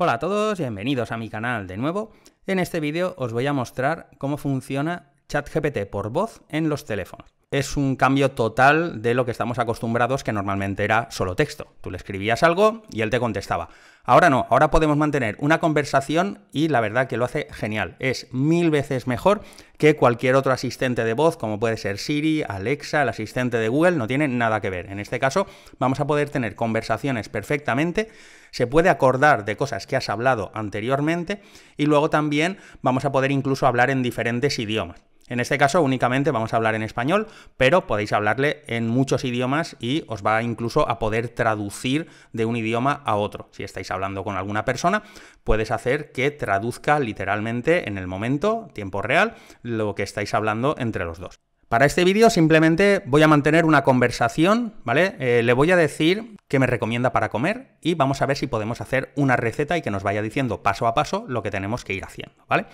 Hola a todos, bienvenidos a mi canal de nuevo. En este vídeo os voy a mostrar cómo funciona ChatGPT por voz en los teléfonos es un cambio total de lo que estamos acostumbrados, que normalmente era solo texto. Tú le escribías algo y él te contestaba. Ahora no, ahora podemos mantener una conversación y la verdad que lo hace genial. Es mil veces mejor que cualquier otro asistente de voz, como puede ser Siri, Alexa, el asistente de Google, no tiene nada que ver. En este caso vamos a poder tener conversaciones perfectamente, se puede acordar de cosas que has hablado anteriormente y luego también vamos a poder incluso hablar en diferentes idiomas. En este caso únicamente vamos a hablar en español, pero podéis hablarle en muchos idiomas y os va incluso a poder traducir de un idioma a otro. Si estáis hablando con alguna persona, puedes hacer que traduzca literalmente en el momento, tiempo real, lo que estáis hablando entre los dos. Para este vídeo simplemente voy a mantener una conversación, ¿vale? Eh, le voy a decir qué me recomienda para comer y vamos a ver si podemos hacer una receta y que nos vaya diciendo paso a paso lo que tenemos que ir haciendo, ¿vale?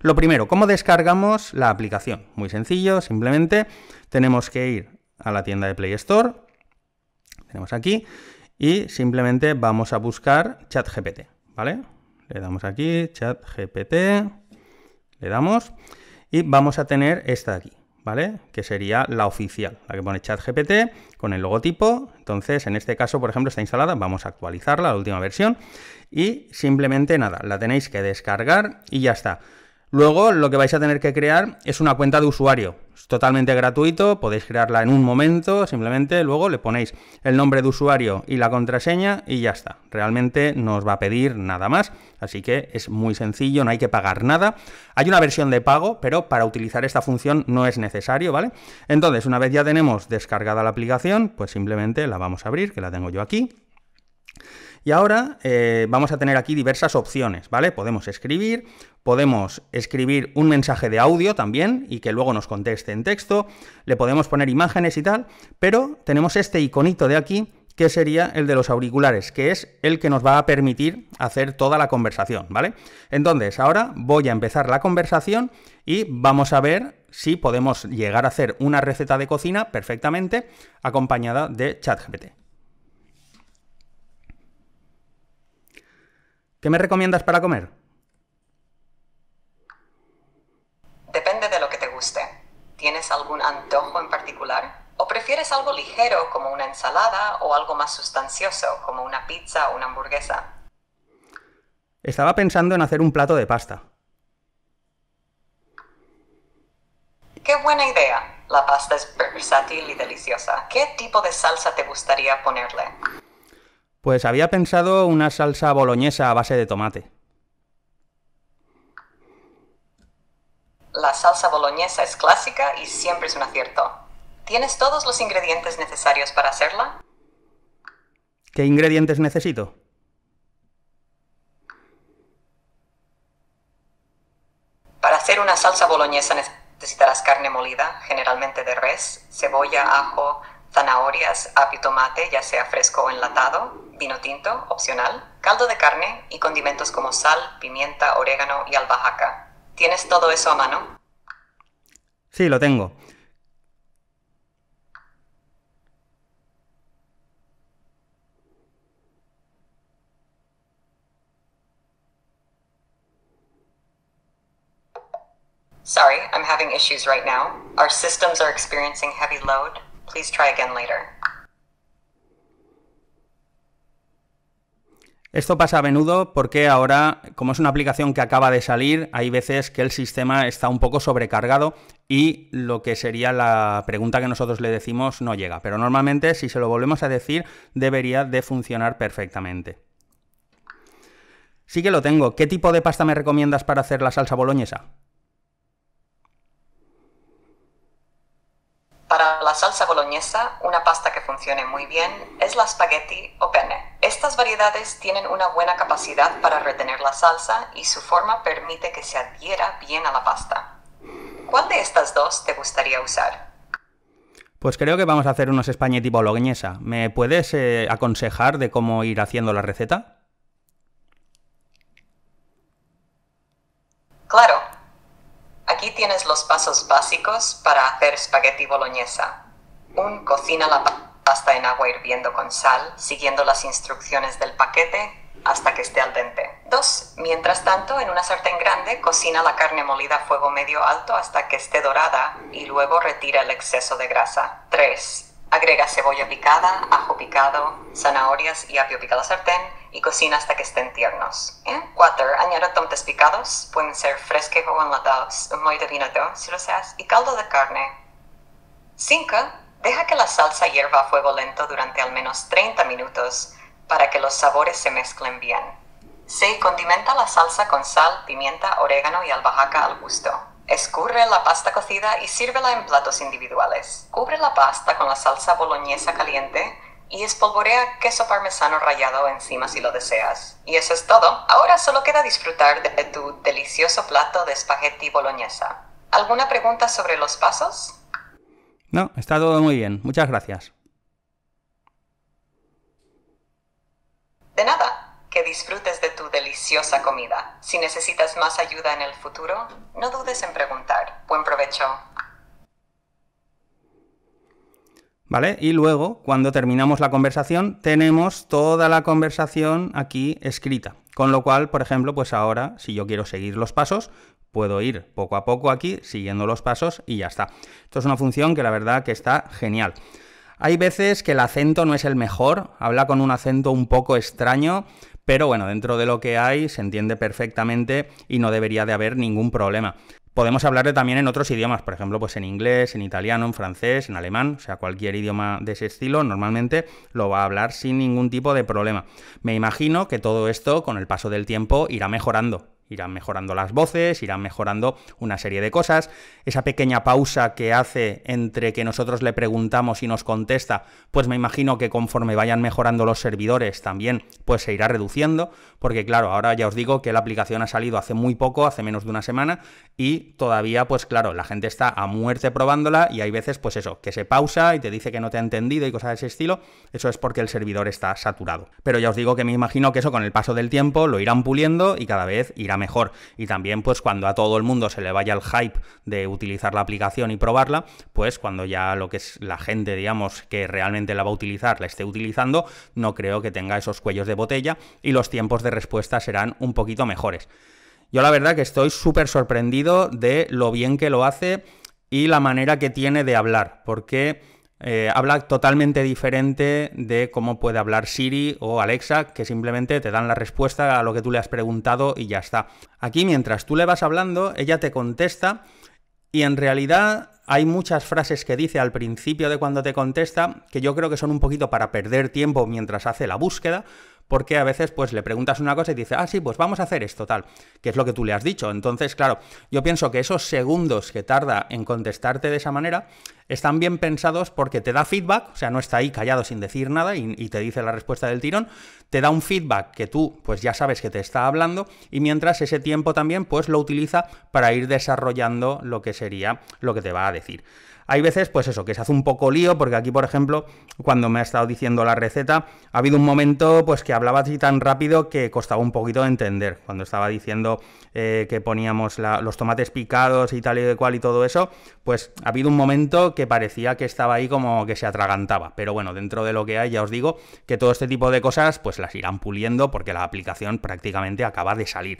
Lo primero, ¿cómo descargamos la aplicación? Muy sencillo, simplemente tenemos que ir a la tienda de Play Store, tenemos aquí, y simplemente vamos a buscar ChatGPT, ¿vale? Le damos aquí, ChatGPT, le damos, y vamos a tener esta de aquí, ¿vale? Que sería la oficial, la que pone ChatGPT con el logotipo. Entonces, en este caso, por ejemplo, está instalada, vamos a actualizarla, la última versión, y simplemente nada, la tenéis que descargar y ya está. Luego lo que vais a tener que crear es una cuenta de usuario. Es totalmente gratuito, podéis crearla en un momento, simplemente luego le ponéis el nombre de usuario y la contraseña y ya está. Realmente no os va a pedir nada más, así que es muy sencillo, no hay que pagar nada. Hay una versión de pago, pero para utilizar esta función no es necesario, ¿vale? Entonces, una vez ya tenemos descargada la aplicación, pues simplemente la vamos a abrir, que la tengo yo aquí. Y ahora eh, vamos a tener aquí diversas opciones, ¿vale? Podemos escribir, podemos escribir un mensaje de audio también y que luego nos conteste en texto, le podemos poner imágenes y tal, pero tenemos este iconito de aquí que sería el de los auriculares, que es el que nos va a permitir hacer toda la conversación, ¿vale? Entonces, ahora voy a empezar la conversación y vamos a ver si podemos llegar a hacer una receta de cocina perfectamente acompañada de ChatGPT. ¿Qué me recomiendas para comer? Depende de lo que te guste. ¿Tienes algún antojo en particular? ¿O prefieres algo ligero como una ensalada o algo más sustancioso como una pizza o una hamburguesa? Estaba pensando en hacer un plato de pasta. Qué buena idea. La pasta es versátil y deliciosa. ¿Qué tipo de salsa te gustaría ponerle? Pues había pensado una salsa boloñesa a base de tomate. La salsa boloñesa es clásica y siempre es un acierto. ¿Tienes todos los ingredientes necesarios para hacerla? ¿Qué ingredientes necesito? Para hacer una salsa boloñesa necesitarás carne molida, generalmente de res, cebolla, ajo, zanahorias, api tomate, ya sea fresco o enlatado, vino tinto, opcional, caldo de carne y condimentos como sal, pimienta, orégano y albahaca. ¿Tienes todo eso a mano? Sí, lo tengo. Sorry, I'm having issues right now. Our systems are experiencing heavy load. Please try again later. Esto pasa a menudo porque ahora, como es una aplicación que acaba de salir, hay veces que el sistema está un poco sobrecargado y lo que sería la pregunta que nosotros le decimos no llega. Pero normalmente si se lo volvemos a decir debería de funcionar perfectamente. Sí que lo tengo. ¿Qué tipo de pasta me recomiendas para hacer la salsa boloñesa? Para la salsa boloñesa, una pasta que funcione muy bien es la spaghetti o penne. Estas variedades tienen una buena capacidad para retener la salsa y su forma permite que se adhiera bien a la pasta. ¿Cuál de estas dos te gustaría usar? Pues creo que vamos a hacer unos spaghetti boloñesa. ¿Me puedes eh, aconsejar de cómo ir haciendo la receta? Claro. Aquí tienes los pasos básicos para hacer espagueti boloñesa. 1. Cocina la pasta en agua hirviendo con sal, siguiendo las instrucciones del paquete hasta que esté al dente. 2. Mientras tanto, en una sartén grande, cocina la carne molida a fuego medio alto hasta que esté dorada y luego retira el exceso de grasa. 3. Agrega cebolla picada, ajo picado, zanahorias y apio picado a sartén y cocina hasta que estén tiernos. 4. ¿eh? Añade tomates picados, pueden ser frescos o enlatados, un molde de vinagre si lo seas, y caldo de carne. 5. Deja que la salsa hierva a fuego lento durante al menos 30 minutos para que los sabores se mezclen bien. 6. Condimenta la salsa con sal, pimienta, orégano y albahaca al gusto. Escurre la pasta cocida y sírvela en platos individuales. Cubre la pasta con la salsa boloñesa caliente y espolvorea queso parmesano rallado encima si lo deseas. Y eso es todo. Ahora solo queda disfrutar de tu delicioso plato de espagueti boloñesa. ¿Alguna pregunta sobre los pasos? No, está todo muy bien. Muchas gracias. De nada. Que disfrutes de tu deliciosa comida. Si necesitas más ayuda en el futuro, no dudes en preguntar. Buen provecho. ¿Vale? Y luego, cuando terminamos la conversación, tenemos toda la conversación aquí escrita. Con lo cual, por ejemplo, pues ahora, si yo quiero seguir los pasos, puedo ir poco a poco aquí siguiendo los pasos y ya está. Esto es una función que la verdad que está genial. Hay veces que el acento no es el mejor, habla con un acento un poco extraño, pero bueno, dentro de lo que hay se entiende perfectamente y no debería de haber ningún problema. Podemos hablarle también en otros idiomas, por ejemplo, pues en inglés, en italiano, en francés, en alemán, o sea, cualquier idioma de ese estilo normalmente lo va a hablar sin ningún tipo de problema. Me imagino que todo esto con el paso del tiempo irá mejorando, Irán mejorando las voces, irán mejorando una serie de cosas. Esa pequeña pausa que hace entre que nosotros le preguntamos y nos contesta, pues me imagino que conforme vayan mejorando los servidores también, pues se irá reduciendo porque claro, ahora ya os digo que la aplicación ha salido hace muy poco, hace menos de una semana, y todavía, pues claro, la gente está a muerte probándola y hay veces, pues eso, que se pausa y te dice que no te ha entendido y cosas de ese estilo, eso es porque el servidor está saturado. Pero ya os digo que me imagino que eso con el paso del tiempo lo irán puliendo y cada vez irá mejor. Y también, pues cuando a todo el mundo se le vaya el hype de utilizar la aplicación y probarla, pues cuando ya lo que es la gente, digamos, que realmente la va a utilizar, la esté utilizando, no creo que tenga esos cuellos de botella y los tiempos de respuestas serán un poquito mejores. Yo la verdad que estoy súper sorprendido de lo bien que lo hace y la manera que tiene de hablar, porque eh, habla totalmente diferente de cómo puede hablar Siri o Alexa, que simplemente te dan la respuesta a lo que tú le has preguntado y ya está. Aquí mientras tú le vas hablando, ella te contesta y en realidad hay muchas frases que dice al principio de cuando te contesta que yo creo que son un poquito para perder tiempo mientras hace la búsqueda, porque a veces pues le preguntas una cosa y dice, ah, sí, pues vamos a hacer esto, tal, que es lo que tú le has dicho. Entonces, claro, yo pienso que esos segundos que tarda en contestarte de esa manera están bien pensados porque te da feedback, o sea, no está ahí callado sin decir nada y, y te dice la respuesta del tirón, te da un feedback que tú pues ya sabes que te está hablando y mientras ese tiempo también pues lo utiliza para ir desarrollando lo que sería lo que te va a decir. Hay veces, pues eso, que se hace un poco lío, porque aquí, por ejemplo, cuando me ha estado diciendo la receta, ha habido un momento, pues que hablaba así tan rápido que costaba un poquito entender. Cuando estaba diciendo eh, que poníamos los tomates picados y tal y de cual y todo eso, pues ha habido un momento que parecía que estaba ahí como que se atragantaba. Pero bueno, dentro de lo que hay, ya os digo que todo este tipo de cosas pues las irán puliendo porque la aplicación prácticamente acaba de salir.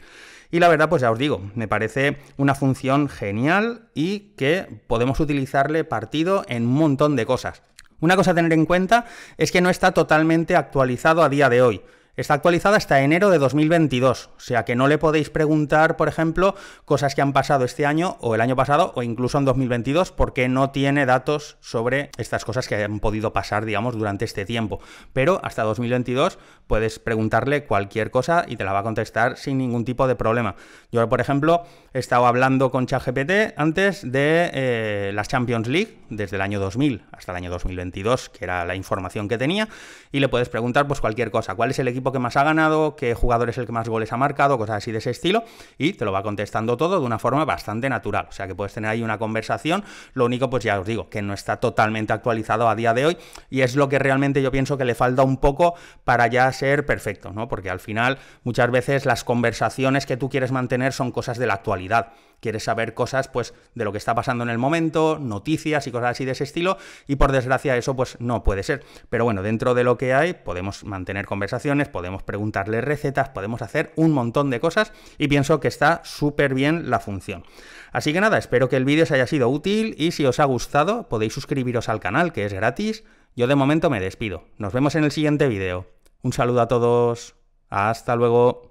Y la verdad, pues ya os digo, me parece una función genial y que podemos utilizarle partido en un montón de cosas. Una cosa a tener en cuenta es que no está totalmente actualizado a día de hoy. Está actualizada hasta enero de 2022, o sea que no le podéis preguntar, por ejemplo, cosas que han pasado este año o el año pasado o incluso en 2022 porque no tiene datos sobre estas cosas que han podido pasar, digamos, durante este tiempo. Pero hasta 2022 puedes preguntarle cualquier cosa y te la va a contestar sin ningún tipo de problema. Yo, por ejemplo, he estado hablando con ChatGPT antes de eh, las la Champions League, desde el año 2000 hasta el año 2022, que era la información que tenía, y le puedes preguntar pues cualquier cosa, cuál es el equipo que más ha ganado, qué jugador es el que más goles ha marcado, cosas así de ese estilo, y te lo va contestando todo de una forma bastante natural, o sea que puedes tener ahí una conversación, lo único pues ya os digo, que no está totalmente actualizado a día de hoy, y es lo que realmente yo pienso que le falta un poco para ya ser perfecto, ¿no? Porque al final muchas veces las conversaciones que tú quieres mantener son cosas de la actualidad quieres saber cosas pues de lo que está pasando en el momento, noticias y cosas así de ese estilo, y por desgracia eso pues no puede ser. Pero bueno, dentro de lo que hay podemos mantener conversaciones, podemos preguntarle recetas, podemos hacer un montón de cosas y pienso que está súper bien la función. Así que nada, espero que el vídeo os haya sido útil y si os ha gustado podéis suscribiros al canal que es gratis. Yo de momento me despido. Nos vemos en el siguiente vídeo. Un saludo a todos. Hasta luego.